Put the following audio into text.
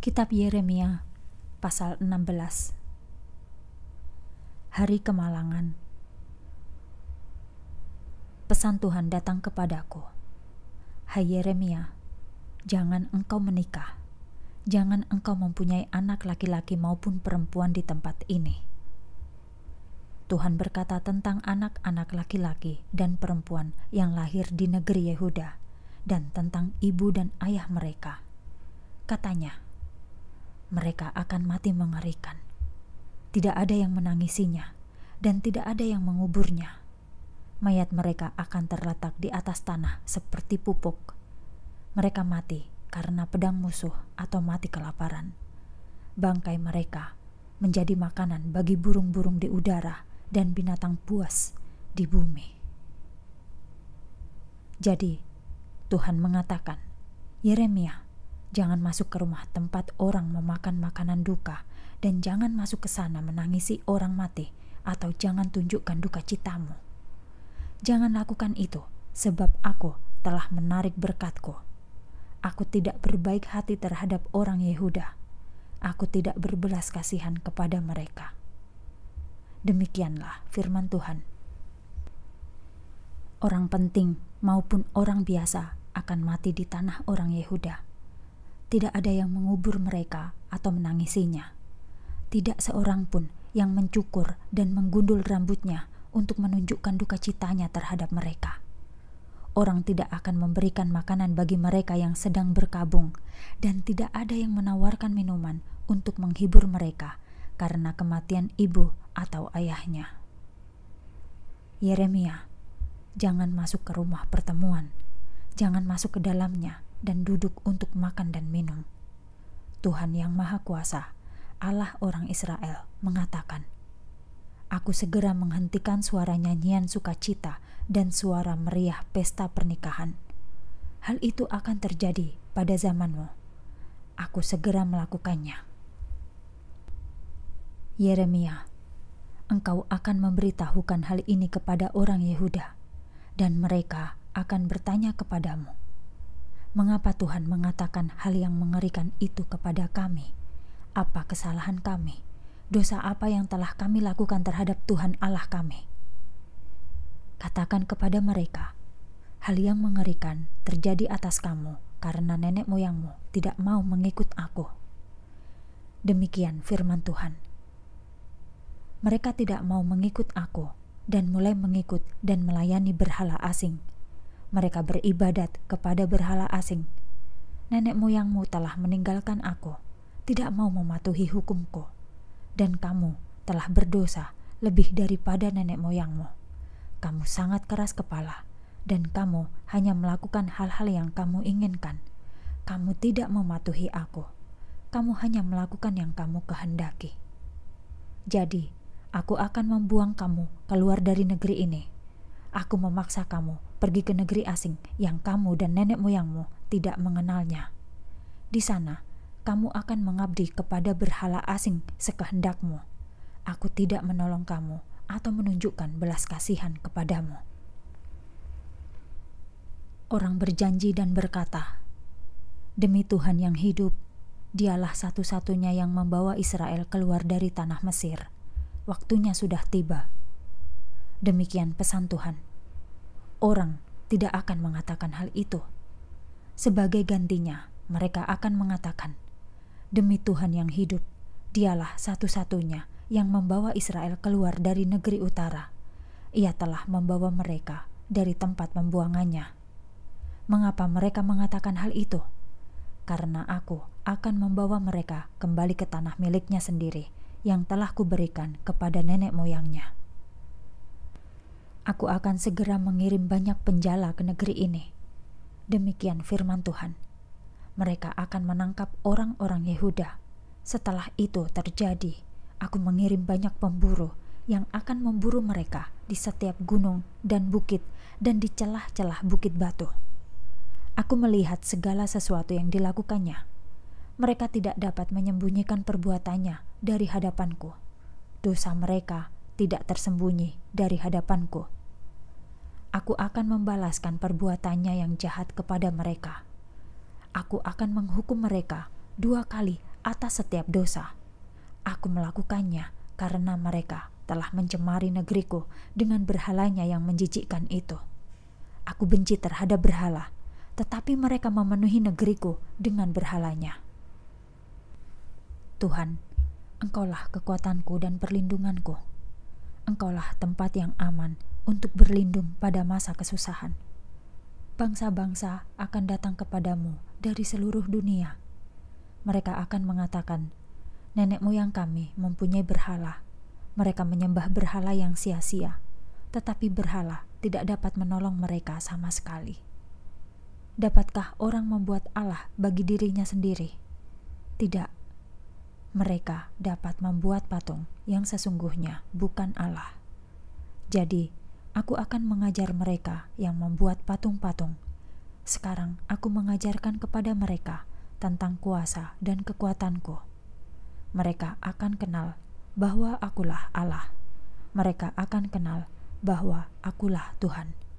Kitab Yeremia pasal 16 Hari Kemalangan Pesan Tuhan datang kepadaku Hai Yeremia jangan engkau menikah jangan engkau mempunyai anak laki-laki maupun perempuan di tempat ini Tuhan berkata tentang anak-anak laki-laki dan perempuan yang lahir di negeri Yehuda dan tentang ibu dan ayah mereka katanya mereka akan mati mengerikan. Tidak ada yang menangisinya, dan tidak ada yang menguburnya. Mayat mereka akan terletak di atas tanah seperti pupuk. Mereka mati karena pedang musuh atau mati kelaparan. Bangkai mereka menjadi makanan bagi burung-burung di udara dan binatang buas di bumi. Jadi, Tuhan mengatakan, "Yeremia, Jangan masuk ke rumah tempat orang memakan makanan duka, dan jangan masuk ke sana menangisi orang mati, atau jangan tunjukkan duka citamu. Jangan lakukan itu, sebab aku telah menarik berkatku. Aku tidak berbaik hati terhadap orang Yehuda. Aku tidak berbelas kasihan kepada mereka. Demikianlah firman Tuhan. Orang penting maupun orang biasa akan mati di tanah orang Yehuda tidak ada yang mengubur mereka atau menangisinya. Tidak seorang pun yang mencukur dan menggundul rambutnya untuk menunjukkan duka citanya terhadap mereka. Orang tidak akan memberikan makanan bagi mereka yang sedang berkabung, dan tidak ada yang menawarkan minuman untuk menghibur mereka karena kematian ibu atau ayahnya. Yeremia, jangan masuk ke rumah pertemuan, jangan masuk ke dalamnya, dan duduk untuk makan dan minum. Tuhan yang Maha Kuasa, Allah orang Israel, mengatakan, Aku segera menghentikan suara nyanyian sukacita dan suara meriah pesta pernikahan. Hal itu akan terjadi pada zamanmu. Aku segera melakukannya. Yeremia, engkau akan memberitahukan hal ini kepada orang Yehuda, dan mereka akan bertanya kepadamu Mengapa Tuhan mengatakan hal yang mengerikan itu kepada kami? Apa kesalahan kami? Dosa apa yang telah kami lakukan terhadap Tuhan Allah kami? Katakan kepada mereka, hal yang mengerikan terjadi atas kamu karena nenek moyangmu tidak mau mengikut aku. Demikian firman Tuhan. Mereka tidak mau mengikut aku dan mulai mengikut dan melayani berhala asing mereka beribadat kepada berhala asing. Nenek moyangmu telah meninggalkan aku, tidak mau mematuhi hukumku, dan kamu telah berdosa lebih daripada nenek moyangmu. Kamu sangat keras kepala, dan kamu hanya melakukan hal-hal yang kamu inginkan. Kamu tidak mematuhi aku. Kamu hanya melakukan yang kamu kehendaki. Jadi, aku akan membuang kamu keluar dari negeri ini Aku memaksa kamu pergi ke negeri asing yang kamu dan nenek moyangmu tidak mengenalnya. Di sana, kamu akan mengabdi kepada berhala asing sekehendakmu. Aku tidak menolong kamu atau menunjukkan belas kasihan kepadamu. Orang berjanji dan berkata, "Demi Tuhan yang hidup, dialah satu-satunya yang membawa Israel keluar dari tanah Mesir. Waktunya sudah tiba." Demikian pesan Tuhan. Orang tidak akan mengatakan hal itu. Sebagai gantinya, mereka akan mengatakan, "Demi Tuhan yang hidup, dialah satu-satunya yang membawa Israel keluar dari negeri utara. Ia telah membawa mereka dari tempat pembuangannya." Mengapa mereka mengatakan hal itu? Karena aku akan membawa mereka kembali ke tanah miliknya sendiri yang telah kuberikan kepada nenek moyangnya. Aku akan segera mengirim banyak penjala ke negeri ini. Demikian firman Tuhan. Mereka akan menangkap orang-orang Yehuda. Setelah itu terjadi, aku mengirim banyak pemburu yang akan memburu mereka di setiap gunung dan bukit dan di celah-celah bukit batu. Aku melihat segala sesuatu yang dilakukannya. Mereka tidak dapat menyembunyikan perbuatannya dari hadapanku. Dosa mereka tidak tersembunyi dari hadapanku aku akan membalaskan perbuatannya yang jahat kepada mereka. Aku akan menghukum mereka dua kali atas setiap dosa. Aku melakukannya karena mereka telah mencemari negeriku dengan berhalanya yang menjijikkan itu. Aku benci terhadap berhala, tetapi mereka memenuhi negeriku dengan berhalanya. Tuhan, Engkaulah kekuatanku dan perlindunganku engkaulah tempat yang aman untuk berlindung pada masa kesusahan. Bangsa-bangsa akan datang kepadamu dari seluruh dunia. Mereka akan mengatakan, "Nenek moyang kami mempunyai berhala. Mereka menyembah berhala yang sia-sia, tetapi berhala tidak dapat menolong mereka sama sekali." Dapatkah orang membuat Allah bagi dirinya sendiri? Tidak, mereka dapat membuat patung yang sesungguhnya bukan Allah. Jadi, aku akan mengajar mereka yang membuat patung-patung. Sekarang aku mengajarkan kepada mereka tentang kuasa dan kekuatanku. Mereka akan kenal bahwa akulah Allah. Mereka akan kenal bahwa akulah Tuhan.